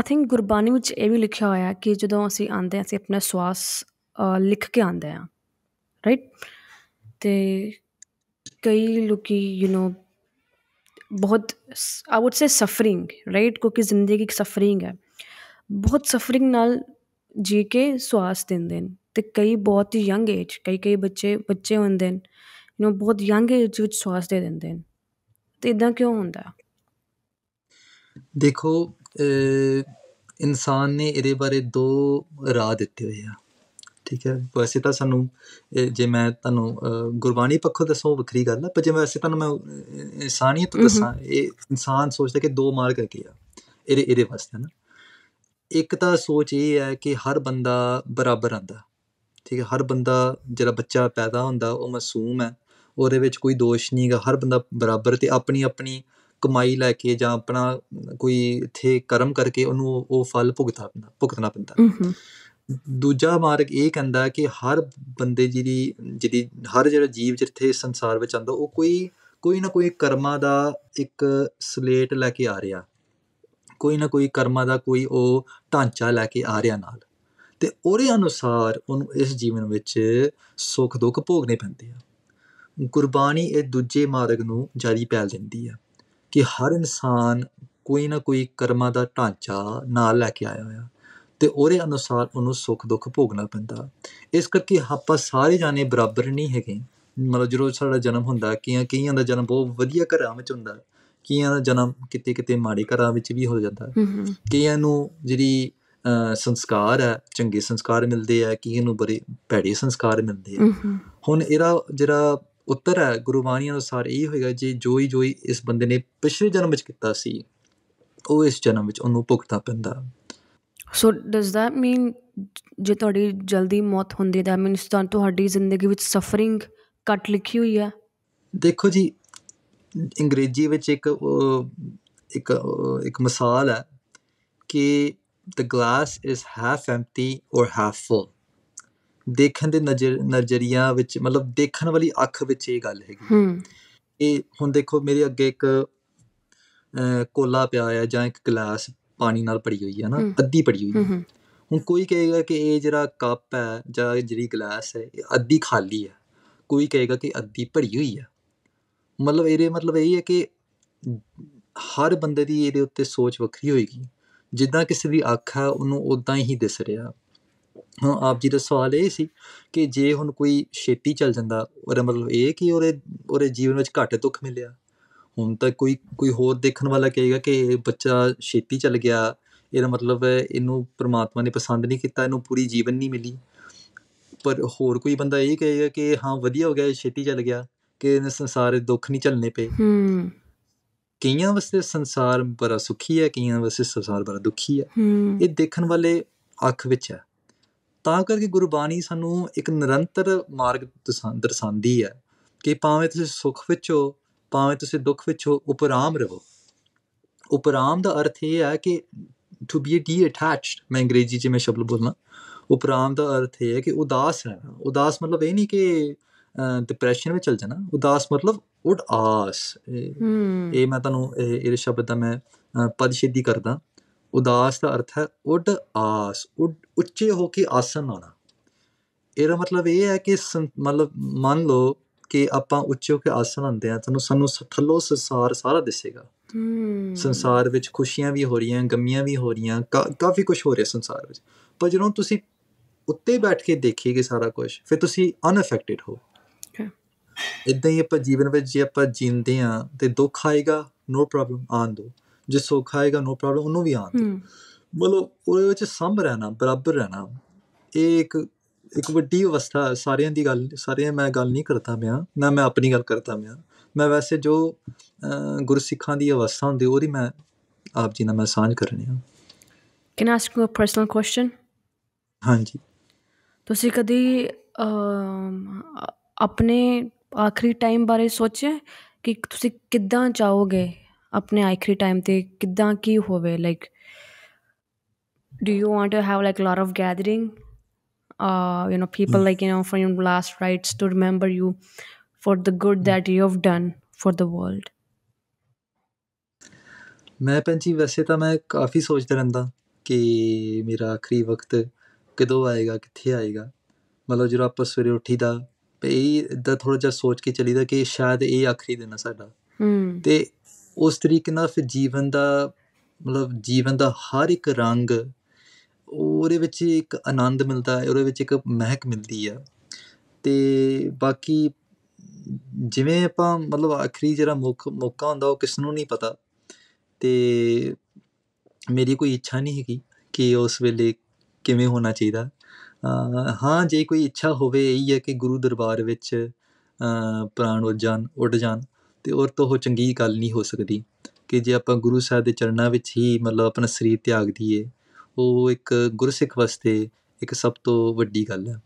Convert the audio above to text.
I think Gurbani ਵਿੱਚ ਇਹ ਵੀ ਲਿਖਿਆ ਹੋਇਆ ਕਿ ਜਦੋਂ ਅਸੀਂ ਆਂਦੇ ਹਾਂ ਅਸੀਂ ਆਪਣਾ ਸਵਾਸ ਲਿਖ ਕੇ ਆਂਦੇ ਹਾਂ ਰਾਈਟ ਤੇ ਕਈ ਲੋਕੀ ਯੂ نو ਬਹੁਤ I would say suffering right ਕਿਉਂਕਿ ਜ਼ਿੰਦਗੀ ਇੱਕ ਸਫਰਿੰਗ ਹੈ ਬਹੁਤ ਸਫਰਿੰਗ ਨਾਲ ਜੀ ਕੇ ਸਵਾਸ ਦਿੰਦੇ ਨੇ ਤੇ ਕਈ ਬਹੁਤ ਹੀ ਯੰਗ ਏਜ ਕਈ ਕਈ ਬੱਚੇ ਬੱਚੇ ਹੁੰਦੇ ਨੇ ਯੂ نو ਬਹੁਤ ਯੰਗ ਏਜ ਵਿੱਚ ਸਵਾਸ ਦੇ ਦਿੰਦੇ ਨੇ ਤੇ ਇਦਾਂ ਕਿਉਂ ਹੁੰਦਾ ਦੇਖੋ ਇਨਸਾਨ ਨੇ ਇਹਦੇ ਬਾਰੇ ਦੋ ਰਾਹ ਦਿੱਤੇ ਹੋਏ ਆ ਠੀਕ ਹੈ ਵੈਸੇ ਤਾਂ ਸਾਨੂੰ ਜੇ ਮੈਂ ਤੁਹਾਨੂੰ ਗੁਰਬਾਣੀ ਪੱਖੋਂ ਦੱਸਾਂ ਵੱਖਰੀ ਗੱਲ ਆ ਪਰ ਜੇ ਵੈਸੇ ਤੁਹਾਨੂੰ ਮੈਂ ਇਨਸਾਨੀਅਤ ਦੱਸਾਂ ਇਹ ਇਨਸਾਨ ਸੋਚਦਾ ਕਿ ਦੋ ਮਾਰਗ ਹੈਗੇ ਆ ਇਹਦੇ ਇਹਦੇ ਵਾਸਤੇ ਨਾ ਇੱਕ ਤਾਂ ਸੋਚ ਇਹ ਹੈ ਕਿ ਹਰ ਬੰਦਾ ਬਰਾਬਰ ਆਂਦਾ ਠੀਕ ਹੈ ਹਰ ਬੰਦਾ ਜਿਹੜਾ ਬੱਚਾ ਪੈਦਾ ਹੁੰਦਾ ਉਹ ਮਾਸੂਮ ਹੈ ਉਹਦੇ ਵਿੱਚ ਕੋਈ ਦੋਸ਼ ਨਹੀਂਗਾ ਹਰ ਬੰਦਾ ਬਰਾਬਰ ਤੇ ਆਪਣੀ ਆਪਣੀ ਕਮਾਈ ਲੈ ਕੇ ਜਾਂ ਆਪਣਾ ਕੋਈ ਇਥੇ ਕਰਮ ਕਰਕੇ ਉਹਨੂੰ ਉਹ ਫਲ ਭੁਗਤਣਾ ਪੈਂਦਾ ਭੁਗਤਣਾ ਪੈਂਦਾ ਦੂਜਾ ਮਾਰਗ ਇਹ ਕਹਿੰਦਾ ਕਿ ਹਰ ਬੰਦੇ ਜਿਹਦੀ ਜਿਹਦੀ ਹਰ ਜਿਹੜਾ ਜੀਵ ਜਿੱਥੇ ਸੰਸਾਰ ਵਿੱਚ ਆਂਦਾ ਉਹ ਕੋਈ ਕੋਈ ਨਾ ਕੋਈ ਕਰਮਾਂ ਦਾ ਇੱਕ ਸਲੇਟ ਲੈ ਕੇ ਆ ਰਿਹਾ ਕੋਈ ਨਾ ਕੋਈ ਕਰਮਾਂ ਦਾ ਕੋਈ ਉਹ ਢਾਂਚਾ ਲੈ ਕੇ ਆ ਰਿਹਾ ਨਾਲ ਤੇ ਉਹਦੇ ਅਨੁਸਾਰ ਉਹਨੂੰ ਇਸ ਜੀਵਨ ਵਿੱਚ ਸੁੱਖ ਦੁੱਖ ਭੋਗਨੇ ਪੈਂਦੇ ਆ ਗੁਰਬਾਣੀ ਇਹ ਦੂਜੇ ਮਾਰਗ ਨੂੰ ਜਾਰੀ ਪੈਲ ਦਿੰਦੀ ਆ ਕਿ ਹਰ ਇਨਸਾਨ ਕੋਈ ਨਾ ਕੋਈ ਕਰਮਾਂ ਦਾ ਢਾਂਚਾ ਨਾਲ ਲੈ ਕੇ ਆਇਆ ਹੋਇਆ ਤੇ ਉਹਦੇ ਅਨੁਸਾਰ ਉਹਨੂੰ ਸੁੱਖ ਦੁੱਖ ਭੋਗਣਾ ਪੈਂਦਾ ਇਸ ਕਰਕੇ ਆਪਾਂ ਸਾਰੇ ਜਾਨੇ ਬਰਾਬਰ ਨਹੀਂ ਹੈਗੇ ਮਤਲਬ ਜਦੋਂ ਸਾਡਾ ਜਨਮ ਹੁੰਦਾ ਕਈਆਂ ਕਈਆਂ ਦਾ ਜਨਮ ਬਹੁਤ ਵਧੀਆ ਘਰਾਂ ਵਿੱਚ ਹੁੰਦਾ ਕਈਆਂ ਦਾ ਜਨਮ ਕਿਤੇ ਕਿਤੇ ਮਾੜੇ ਘਰਾਂ ਵਿੱਚ ਵੀ ਹੋ ਜਾਂਦਾ ਕਈਆਂ ਨੂੰ ਜਿਹੜੀ ਸੰਸਕਾਰ ਹੈ ਚੰਗੇ ਸੰਸਕਾਰ ਮਿਲਦੇ ਆ ਕਈਆਂ ਨੂੰ ਬੜੇ ਭੈੜੇ ਸੰਸਕਾਰ ਮਿਲਦੇ ਆ ਹੁਣ ਇਹਦਾ ਜਿਹੜਾ ਉੱਤਰ ਹੈ ਗੁਰਬਾਣੀ ਅਨੁਸਾਰ ਇਹ ਹੋਏਗਾ ਜੇ ਜੋਈ ਜੋਈ ਇਸ ਬੰਦੇ ਨੇ ਪਿਛਲੇ ਜਨਮ ਵਿੱਚ ਕੀਤਾ ਸੀ ਉਹ ਇਸ ਜਨਮ ਵਿੱਚ ਉਹਨੂੰ ਭੁਗਤਣਾ ਪੈਂਦਾ ਸੋ ਡਸ ਦੈਟ ਮੀਨ ਜੇ ਤੁਹਾਡੀ ਜਲਦੀ ਮੌਤ ਹੁੰਦੀ ਹੈ ਦੈਟ ਮੀਨਸ ਤੁਹਾਡੀ ਜ਼ਿੰਦਗੀ ਵਿੱਚ ਸਫਰਿੰਗ ਕੱਟ ਲਿਖੀ ਹੋਈ ਹੈ ਦੇਖੋ ਜੀ ਅੰਗਰੇਜ਼ੀ ਵਿੱਚ ਇੱਕ ਇੱਕ ਇੱਕ ਮਿਸਾਲ ਹੈ ਕਿ the glass is half empty or half full ਦੇਖਣ ਦੇ ਨਜ਼ਰ ਨਜ਼ਰੀਆ ਵਿੱਚ ਮਤਲਬ ਦੇਖਣ ਵਾਲੀ ਅੱਖ ਵਿੱਚ ਇਹ ਗੱਲ ਹੈਗੀ ਹੂੰ ਇਹ ਹੁਣ ਦੇਖੋ ਮੇਰੇ ਅੱਗੇ ਇੱਕ ਕੋਲਾ ਪਿਆ ਆ ਜਾਂ ਇੱਕ ਗਲਾਸ ਪਾਣੀ ਨਾਲ ਭਰੀ ਹੋਈ ਹੈ ਨਾ ਅੱਧੀ ਭਰੀ ਹੋਈ ਹੈ ਹੁਣ ਕੋਈ ਕਹੇਗਾ ਕਿ ਇਹ ਜਿਹੜਾ ਕੱਪ ਹੈ ਜਾਂ ਜਿਹੜੀ ਗਲਾਸ ਹੈ ਇਹ ਅੱਧੀ ਖਾਲੀ ਹੈ ਕੋਈ ਕਹੇਗਾ ਕਿ ਅੱਧੀ ਭਰੀ ਹੋਈ ਹੈ ਮਤਲਬ ਇਹਦੇ ਮਤਲਬ ਇਹ ਹੈ ਕਿ ਹਰ ਬੰਦੇ ਦੀ ਇਹਦੇ ਉੱਤੇ ਸੋਚ ਵੱਖਰੀ ਹੋਏਗੀ ਜਿੱਦਾਂ ਕਿਸੇ ਦੀ ਅੱਖ ਹੈ ਉਹਨੂੰ ਉਦਾਂ ਹੀ ਦਿਸ ਰਿਹਾ ਹਾਂ ਆਪ ਜੀ ਦਾ ਸਵਾਲ ਇਹ ਸੀ ਕਿ ਜੇ ਹੁਣ ਕੋਈ ਛੇਤੀ ਚੱਲ ਜਾਂਦਾ ਉਹਦਾ ਮਤਲਬ ਇਹ ਕਿ ਉਹਦੇ ਉਹਦੇ ਜੀਵਨ ਵਿੱਚ ਘੱਟ ਦੁੱਖ ਮਿਲਿਆ ਹੁਣ ਤਾਂ ਕੋਈ ਕੋਈ ਹੋਰ ਦੇਖਣ ਵਾਲਾ ਕਹੇਗਾ ਕਿ ਇਹ ਬੱਚਾ ਛੇਤੀ ਚੱਲ ਗਿਆ ਇਹਦਾ ਮਤਲਬ ਹੈ ਇਹਨੂੰ ਪ੍ਰਮਾਤਮਾ ਨੇ ਪਸੰਦ ਨਹੀਂ ਕੀਤਾ ਇਹਨੂੰ ਪੂਰੀ ਜੀਵਨ ਨਹੀਂ ਮਿਲੀ ਪਰ ਹੋਰ ਕੋਈ ਬੰਦਾ ਇਹ ਕਹੇਗਾ ਕਿ ਹਾਂ ਵਧੀਆ ਹੋ ਗਿਆ ਇਹ ਛੇਤੀ ਚੱਲ ਗਿਆ ਕਿ ਇਹਨੇ ਸੰਸਾਰ ਦੇ ਦੁੱਖ ਨਹੀਂ ਝੱਲਨੇ ਪਏ ਹੂੰ ਕਈਆਂ ਵਾਸਤੇ ਸੰਸਾਰ ਬੜਾ ਸੁਖੀ ਹੈ ਕਈਆਂ ਵਾਸਤੇ ਸੰਸਾਰ ਬੜਾ ਦੁਖੀ ਹੈ ਇਹ ਦੇਖਣ ਵਾਲੇ ਅੱਖ ਵਿੱਚ ਹੈ ਤਾਂ ਕਰਕੇ ਗੁਰਬਾਣੀ ਸਾਨੂੰ ਇੱਕ ਨਿਰੰਤਰ ਮਾਰਗ ਦਰਸਾਉਂਦੀ ਹੈ ਕਿ ਭਾਵੇਂ ਤੁਸੀਂ ਸੁੱਖ ਵਿੱਚ ਹੋ ਭਾਵੇਂ ਤੁਸੀਂ ਦੁੱਖ ਵਿੱਚ ਹੋ ਉਪਰਾਮ ਰਹੋ ਉਪਰਾਮ ਦਾ ਅਰਥ ਇਹ ਹੈ ਕਿ ਟੂ ਬੀ ਡੀ ਅਟੈਚਡ ਮੈਂ ਅੰਗਰੇਜ਼ੀ 'ਚ ਮੈਂ ਸ਼ਬਦ ਬੋਲਣਾ ਉਪਰਾਮ ਦਾ ਅਰਥ ਇਹ ਹੈ ਕਿ ਉਦਾਸ ਰਹਿਣਾ ਉਦਾਸ ਮਤਲਬ ਇਹ ਨਹੀਂ ਕਿ ਡਿਪਰੈਸ਼ਨ ਵਿੱਚ ਚਲ ਜਾਣਾ ਉਦਾਸ ਮਤਲਬ ਉਡ ਆਸ ਇਹ ਮੈਂ ਤੁਹਾਨੂੰ ਇਹ ਸ਼ਬਦ ਦਾ ਮੈਂ ਪਦਸ਼ੇਦੀ ਕਰਦਾ ਉਦਾਸ ਦਾ ਅਰਥ ਹੈ ਉੱਡ ਆਸ ਉੱਡ ਉੱਚੇ ਹੋ ਕੇ ਆਸਨ ਆਉਣਾ ਇਹਦਾ ਮਤਲਬ ਇਹ ਹੈ ਕਿ ਮਤਲਬ ਮੰਨ ਲਓ ਕਿ ਆਪਾਂ ਉੱਚੇ ਹੋ ਕੇ ਆਸਨ ਹੁੰਦੇ ਆ ਤੁਹਾਨੂੰ ਸਾਨੂੰ ਥੱਲੋਂ ਸੰਸਾਰ ਸਾਰਾ ਦਿਸੇਗਾ ਸੰਸਾਰ ਵਿੱਚ ਖੁਸ਼ੀਆਂ ਵੀ ਹੋ ਰਹੀਆਂ ਗਮੀਆਂ ਵੀ ਹੋ ਰਹੀਆਂ ਕਾਫੀ ਕੁਝ ਹੋ ਰਿਹਾ ਸੰਸਾਰ ਵਿੱਚ ਪਰ ਜਦੋਂ ਤੁਸੀਂ ਉੱਤੇ ਬੈਠ ਕੇ ਦੇਖੀਏ ਸਾਰਾ ਕੁਝ ਫਿਰ ਤੁਸੀਂ ਅਨਅਫੈਕਟਿਡ ਹੋ ਇਦਾਂ ਹੀ ਆਪਾਂ ਜੀਵਨ ਵਿੱਚ ਜੇ ਆਪਾਂ ਜਿੰਦੇ ਆ ਤੇ ਦੁੱਖ ਆਏਗਾ ਨੋ ਪ੍ਰੋਬਲਮ ਆਨ ਦੋ ਜੇ ਸੁੱਖ ਆਏਗਾ ਨੋ ਪ੍ਰੋਬਲਮ ਉਹਨੂੰ ਵੀ ਆਉਣ ਮਤਲਬ ਉਹਦੇ ਵਿੱਚ ਸੰਭ ਰਹਿਣਾ ਬਰਾਬਰ ਰਹਿਣਾ ਇਹ ਇੱਕ ਇੱਕ ਵੱਡੀ ਅਵਸਥਾ ਸਾਰਿਆਂ ਦੀ ਗੱਲ ਸਾਰਿਆਂ ਮੈਂ ਗੱਲ ਨਹੀਂ ਕਰਦਾ ਪਿਆ ਨਾ ਮੈਂ ਆਪਣੀ ਗੱਲ ਕਰਦਾ ਪਿਆ ਮੈਂ ਵੈਸੇ ਜੋ ਗੁਰਸਿੱਖਾਂ ਦੀ ਅਵਸਥਾ ਹੁੰਦੀ ਉਹਦੀ ਮੈਂ ਆਪ ਜੀ ਨਾਲ ਮੈਂ ਸਾਂਝ ਕਰ ਆ can ask you a personal question ਹਾਂਜੀ ਤੁਸੀਂ ਕਦੀ ਆਪਣੇ ਆਖਰੀ ਟਾਈਮ ਬਾਰੇ ਸੋਚਿਆ ਕਿ ਤੁਸੀਂ ਕਿੱਦਾਂ ਚਾਹੋਗੇ ਆਪਣੇ ਆਖਰੀ ਟਾਈਮ ਤੇ ਕਿਦਾਂ ਕੀ ਹੋਵੇ like do you want to have like a lot of gathering uh you know people like you know for your last rites to remember you for the good that you have done for the world ਮੈਂ ਪੰਛੀ ਵਸੇ ਤਾਂ ਮੈਂ ਕਾਫੀ ਸੋਚਦਾ ਰਹਿੰਦਾ ਕਿ ਮੇਰਾ ਆਖਰੀ ਵਕਤ ਕਦੋਂ ਆਏਗਾ ਕਿੱਥੇ ਆਏਗਾ ਮਤਲਬ ਜਦੋਂ ਆਪਾਂ ਸਵੇਰੇ ਉੱਠੀਦਾ ਪਈ ਇਦਾਂ ਥੋੜਾ ਜਿਹਾ ਸੋਚ ਕੇ ਚੱਲੀਦਾ ਕਿ ਸ਼ਾਇਦ ਇਹ ਆਖਰੀ ਦਿਨ ਹੈ ਸਾਡਾ ਹੂੰ ਤੇ ਉਸ ਤਰੀਕੇ ਨਾਲ ਫਿਰ ਜੀਵਨ ਦਾ ਮਤਲਬ ਜੀਵਨ ਦਾ ਹਰ ਇੱਕ ਰੰਗ ਉਹਦੇ ਵਿੱਚ ਇੱਕ ਆਨੰਦ ਮਿਲਦਾ ਹੈ ਉਹਦੇ ਵਿੱਚ ਇੱਕ ਮਹਿਕ ਮਿਲਦੀ ਆ ਤੇ ਬਾਕੀ ਜਿਵੇਂ ਆਪਾਂ ਮਤਲਬ ਆਖਰੀ ਜਿਹੜਾ ਮੁੱਖ ਮੌਕਾ ਹੁੰਦਾ ਉਹ ਕਿਸ ਨੂੰ ਨਹੀਂ ਪਤਾ ਤੇ ਮੇਰੀ ਕੋਈ ਇੱਛਾ ਨਹੀਂ ਹੈਗੀ ਕਿ ਉਸ ਵੇਲੇ ਕਿਵੇਂ ਹੋਣਾ ਚਾਹੀਦਾ ਹਾਂ ਜੇ ਕੋਈ ਇੱਛਾ ਹੋਵੇ ਇਹ ਹੈ ਕਿ ਗੁਰੂ ਦਰਬਾਰ ਵਿੱਚ ਪ੍ਰਾਣ ਉੱਡ ਉੱਡ ਜਾਣ ਤੇ ਔਰ ਤੋਂ ਉਹ ਚੰਗੀ ਗੱਲ ਨਹੀਂ ਹੋ ਸਕਦੀ ਕਿ ਜੇ ਆਪਾਂ ਗੁਰੂ ਸਾਹਿਬ ਦੇ ਚਰਨਾਂ ਵਿੱਚ ਹੀ ਮਤਲਬ ਆਪਣਾ ਸਰੀਰ ਤਿਆਗ ਦਈਏ ਉਹ ਇੱਕ ਗੁਰਸਿੱਖ ਵਾਸਤੇ ਇੱਕ ਸਭ ਤੋਂ ਵੱਡੀ ਗੱਲ ਹੈ